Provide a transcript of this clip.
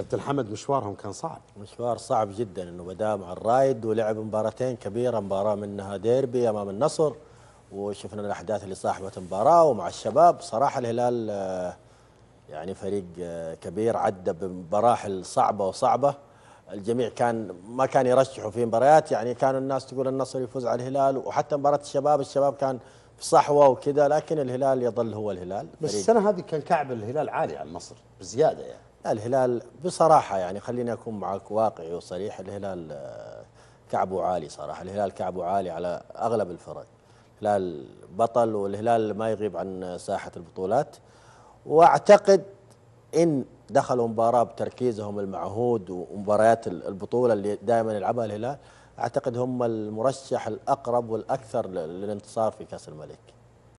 كابتن حمد مشوارهم كان صعب مشوار صعب جدا انه بدا مع الرايد ولعب مباراتين كبيره مباراه منها ديربي امام النصر وشفنا الاحداث اللي صاحبت المباراه ومع الشباب صراحه الهلال آه، يعني فريق آه، كبير عدى بمراحل صعبه وصعبه الجميع كان ما كان يرشحوا في مباريات يعني كانوا الناس تقول النصر يفوز على الهلال وحتى مباراه الشباب الشباب كان صحوه وكذا لكن الهلال يظل هو الهلال بس السنه هذه كان كعب الهلال عالي عن مصر بزياده يعني لا الهلال بصراحه يعني خليني اكون معك واقعي وصريح الهلال آه، كعبه عالي صراحه الهلال كعبه عالي على اغلب الفرق الهلال بطل والهلال ما يغيب عن ساحه البطولات واعتقد ان دخلوا مباراه بتركيزهم المعهود ومباريات البطوله اللي دائما يلعبها الهلال اعتقد هم المرشح الاقرب والاكثر للانتصار في كاس الملك